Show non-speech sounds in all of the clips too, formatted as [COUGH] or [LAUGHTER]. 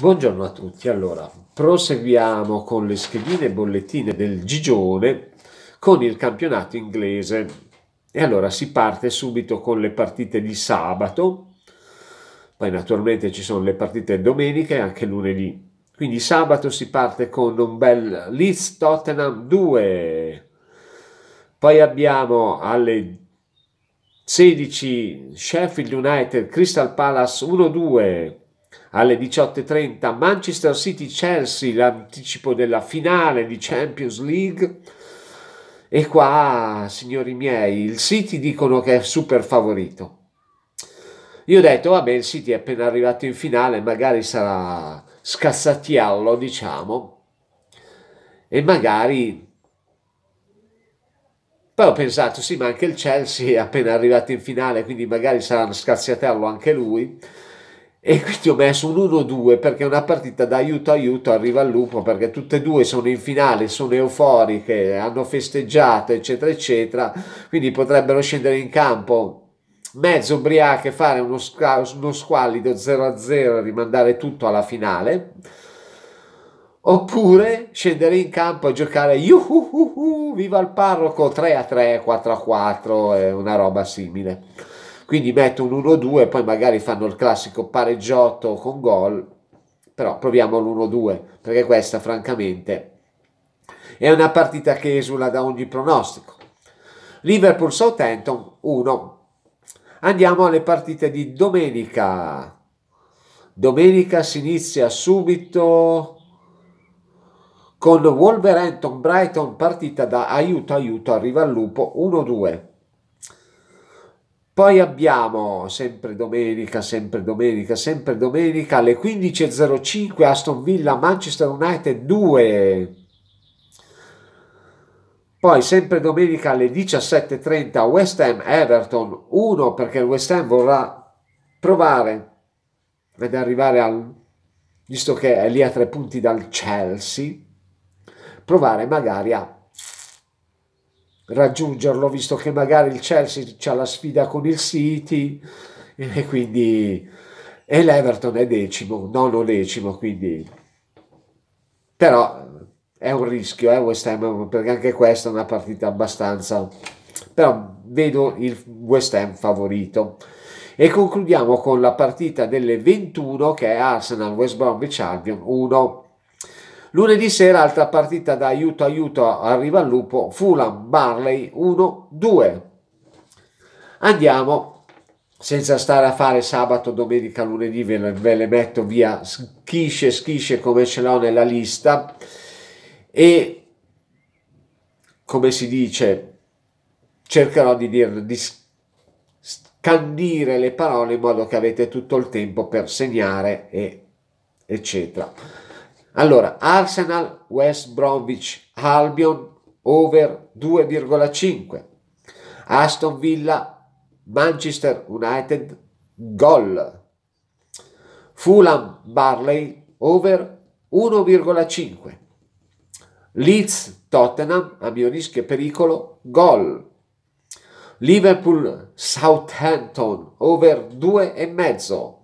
Buongiorno a tutti, allora proseguiamo con le schedine e bollettine del Gigione con il campionato inglese e allora si parte subito con le partite di sabato, poi naturalmente ci sono le partite domenica e anche lunedì, quindi sabato si parte con un bel Leeds Tottenham 2, poi abbiamo alle 16 Sheffield United Crystal Palace 1-2, alle 18.30 Manchester City-Chelsea, l'anticipo della finale di Champions League. E qua, signori miei, il City dicono che è super favorito. Io ho detto, vabbè, il City è appena arrivato in finale, magari sarà scassatiallo, diciamo, e magari... Poi ho pensato, sì, ma anche il Chelsea è appena arrivato in finale, quindi magari sarà scassatiallo anche lui e quindi ho messo un 1-2 perché è una partita da aiuto aiuto arriva al lupo perché tutte e due sono in finale, sono euforiche, hanno festeggiato eccetera eccetera, quindi potrebbero scendere in campo mezzo ubriache, fare uno, uno squallido 0-0 e rimandare tutto alla finale oppure scendere in campo e giocare yuhuhuhu, viva il parroco 3 3, 4 a 4 una roba simile quindi metto un 1-2 poi magari fanno il classico pareggiotto con gol però proviamo l'1-2 perché questa francamente è una partita che esula da ogni pronostico Liverpool Southampton 1 andiamo alle partite di domenica domenica si inizia subito con Wolverhampton Brighton partita da aiuto aiuto arriva al lupo 1-2 poi abbiamo sempre domenica, sempre domenica, sempre domenica alle 15.05 Aston Villa Manchester United 2. Poi sempre domenica alle 17.30 West Ham Everton 1 perché il West Ham vorrà provare ad arrivare al, visto che è lì a tre punti dal Chelsea, provare magari a raggiungerlo visto che magari il Chelsea ha la sfida con il City e quindi e l'Everton è decimo, nono decimo quindi però è un rischio eh, West Ham perché anche questa è una partita abbastanza però vedo il West Ham favorito e concludiamo con la partita delle 21 che è Arsenal West Bromwich Albion 1 Lunedì sera altra partita da aiuto aiuto arriva al lupo, Fulham Barley 1-2. Andiamo senza stare a fare sabato, domenica, lunedì, ve le, ve le metto via schisce, schisce come ce l'ho nella lista e come si dice cercherò di, dir, di scandire le parole in modo che avete tutto il tempo per segnare e eccetera. Allora, Arsenal, West Bromwich, Albion, over 2,5. Aston Villa, Manchester United, gol. Fulham, Barley, over 1,5. Leeds, Tottenham, a mio rischio e pericolo, gol. Liverpool, Southampton, over 2,5.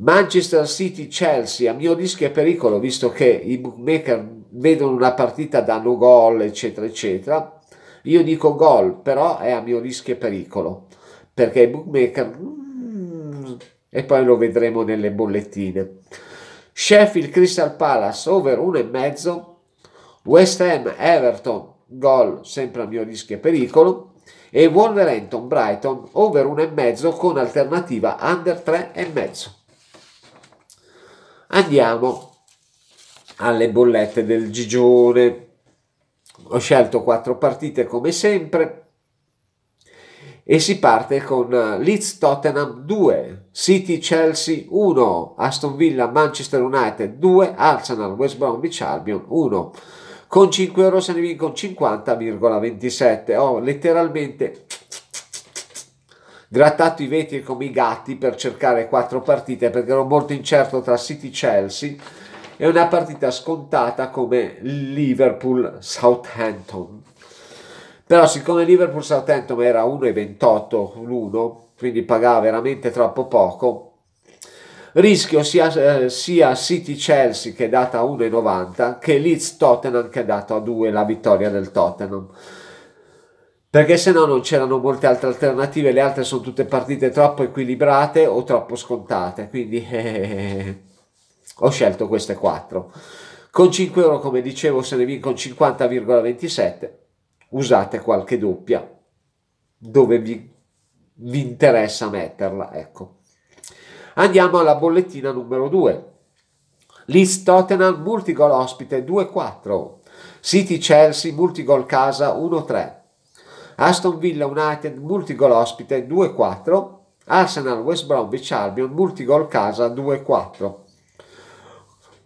Manchester City-Chelsea, a mio rischio e pericolo, visto che i bookmaker vedono una partita da no gol, eccetera, eccetera. Io dico gol, però è a mio rischio e pericolo, perché i bookmaker... Mm, e poi lo vedremo nelle bollettine. Sheffield Crystal Palace, over 1,5. West Ham Everton, gol sempre a mio rischio e pericolo. E Wolverhampton Brighton, over 1,5 con alternativa under 3,5. Andiamo alle bollette del Gigione. Ho scelto quattro partite come sempre e si parte con Leeds Tottenham 2, City Chelsea 1, Aston Villa Manchester United 2, Arsenal West Bromwich Albion 1. Con 5 euro se ne vincono 50,27. Ho oh, letteralmente grattato i vetri come i gatti per cercare quattro partite perché ero molto incerto tra City-Chelsea e una partita scontata come Liverpool-Southampton. Però siccome Liverpool-Southampton era 1,28 l'uno, quindi pagava veramente troppo poco, rischio sia, eh, sia City-Chelsea che è data a 1,90 che Leeds-Tottenham che è data a 2 la vittoria del Tottenham perché se no non c'erano molte altre alternative, le altre sono tutte partite troppo equilibrate o troppo scontate, quindi [LAUGHS] eh, ho scelto queste quattro. Con 5 euro, come dicevo, se ne vincono 50,27, usate qualche doppia dove vi, vi interessa metterla, ecco. Andiamo alla bollettina numero 2. Leeds Tottenham multigol ospite 2-4. City Chelsea multigol casa 1-3. Aston Villa United multigol ospite 2-4, Arsenal West Bromwich Albion multigol casa 2-4.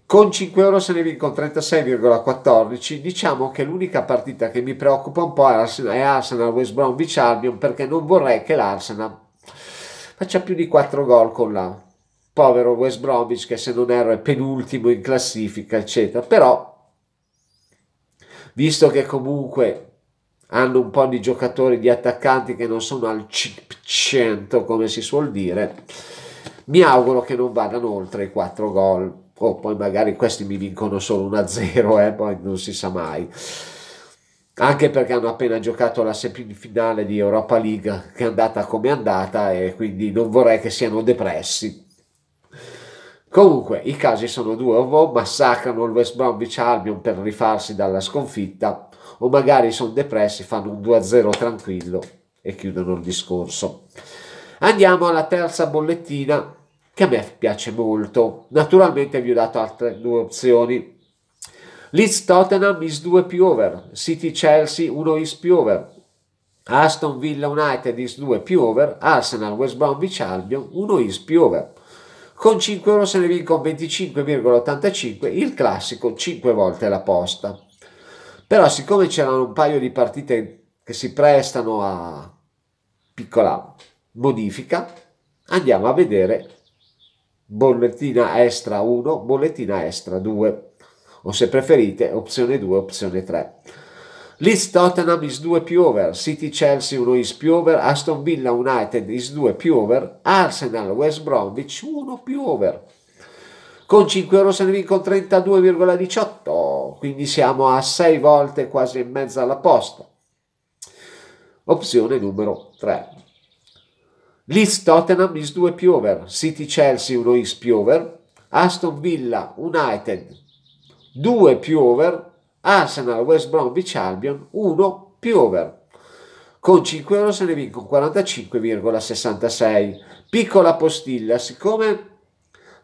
Con 5 euro se ne vinco 36,14, diciamo che l'unica partita che mi preoccupa un po' è Arsenal West Bromwich Albion perché non vorrei che l'Arsenal faccia più di 4 gol con la povero West Bromwich che se non erro è penultimo in classifica, eccetera. Però visto che comunque hanno un po' di giocatori, di attaccanti che non sono al 100 come si suol dire. Mi auguro che non vadano oltre i 4 gol. Oh, poi magari questi mi vincono solo 1-0, eh, poi non si sa mai. Anche perché hanno appena giocato la semifinale di Europa League, che è andata come è andata, e quindi non vorrei che siano depressi. Comunque, i casi sono due o massacrano il West Bromwich Albion per rifarsi dalla sconfitta o magari sono depressi, fanno un 2-0 tranquillo e chiudono il discorso. Andiamo alla terza bollettina che a me piace molto. Naturalmente vi ho dato altre due opzioni. Leeds Tottenham is 2 più over, City Chelsea 1 is più over, Aston Villa United is 2 più over, Arsenal West Bromwich Albion 1 is più over. Con 5 euro se ne vincono 25,85 il classico 5 volte la posta. Però siccome c'erano un paio di partite che si prestano a piccola modifica, andiamo a vedere bollettina extra 1, bollettina extra 2 o se preferite opzione 2, opzione 3. Leeds Tottenham is 2 più over, City Chelsea 1 is più over, Aston Villa United is 2 più over, Arsenal West Bromwich 1 più over con 5 euro se ne vinco 32,18, quindi siamo a 6 volte quasi in mezzo alla posta. Opzione numero 3. Leeds Tottenham is 2 piover, City Chelsea 1 is piover, Aston Villa United 2 più over Arsenal West Bromwich Albion 1 più over Con 5 euro se ne vincono 45,66. Piccola postilla, siccome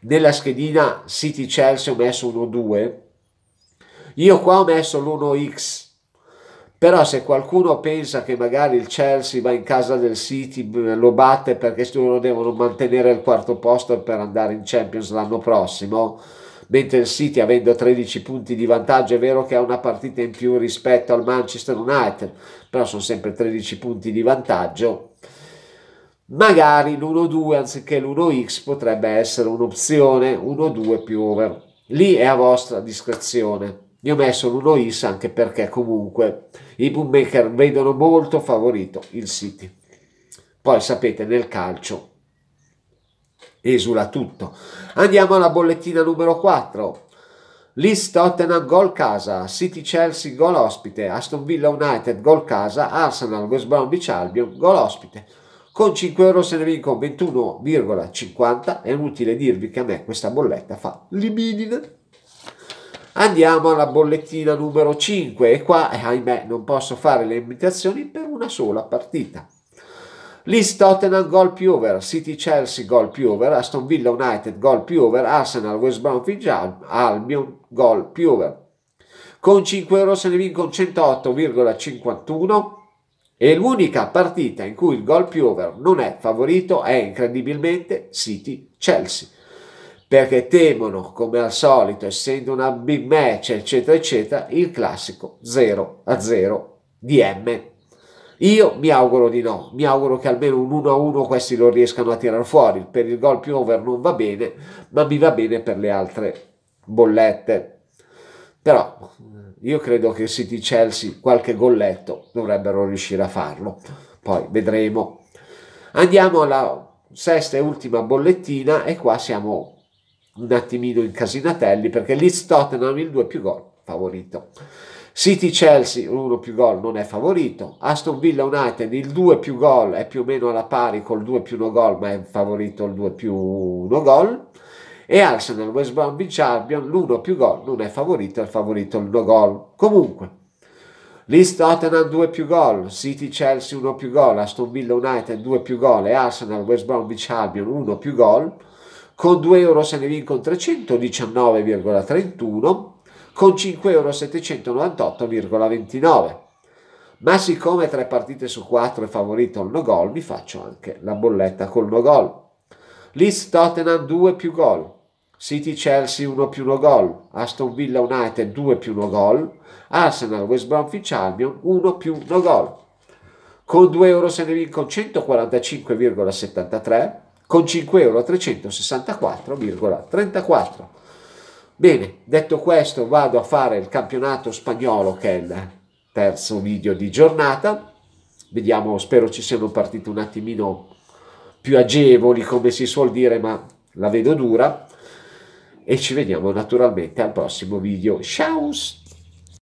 nella schedina City Chelsea ho messo 1-2, io qua ho messo l'1x, però se qualcuno pensa che magari il Chelsea va in casa del City, lo batte perché loro devono mantenere il quarto posto per andare in Champions l'anno prossimo, mentre il City avendo 13 punti di vantaggio è vero che ha una partita in più rispetto al Manchester United, però sono sempre 13 punti di vantaggio, Magari l'1-2 anziché l'1x potrebbe essere un'opzione 1-2 più over. Lì è a vostra discrezione. Io ho messo l'1x anche perché comunque i bookmaker vedono molto favorito il City. Poi sapete nel calcio esula tutto. Andiamo alla bollettina numero 4. Leeds Tottenham gol casa, City Chelsea gol ospite, Aston Villa United gol casa, Arsenal West Bromwich Albion gol ospite. Con 5 euro se ne vinco 21,50 è inutile dirvi che a me questa bolletta fa libidine. Andiamo alla bollettina numero 5 e qua, eh, ahimè, non posso fare le imitazioni per una sola partita. Leeds Tottenham gol più over, City Chelsea gol più over, Aston Villa United gol più over, Arsenal West Bromwich Albion gol più over. Con 5 euro se ne vincono 108,51 e l'unica partita in cui il gol più over non è favorito è incredibilmente City-Chelsea. Perché temono, come al solito, essendo una big match, eccetera, eccetera, il classico 0 a 0 di M. Io mi auguro di no, mi auguro che almeno un 1-1 a questi lo riescano a tirar fuori, per il gol più over non va bene, ma mi va bene per le altre bollette. Però io credo che City Chelsea qualche golletto dovrebbero riuscire a farlo. Poi vedremo. Andiamo alla sesta e ultima bollettina e qua siamo un attimino incasinatelli perché Leeds Tottenham il 2 più gol favorito. City Chelsea 1 più gol non è favorito. Aston Villa United il 2 più gol è più o meno alla pari col 2 più 1 gol ma è favorito il 2 più 1 gol e Arsenal, West Bromwich Albion, l'uno più gol non è favorito, è favorito il no gol. Comunque, List Tottenham 2 più gol, City Chelsea 1 più gol, Aston Villa United 2 più gol e Arsenal West Bromwich Albion 1 più gol. Con 2 euro se ne vincono 319,31, con 5 euro 798,29. Ma siccome 3 partite su 4 è favorito il no gol, vi faccio anche la bolletta col no gol. List Tottenham 2 più gol, City Chelsea 1 più 1 gol, Aston Villa United 2 più 1 gol, Arsenal West Bromwich Albion 1 più 1 gol. Con 2 euro se ne vincono 145,73, con 5 euro 364,34. Bene, detto questo vado a fare il campionato spagnolo che è il terzo video di giornata. Vediamo, spero ci siano partite un attimino più agevoli come si suol dire, ma la vedo dura e ci vediamo naturalmente al prossimo video. Ciao!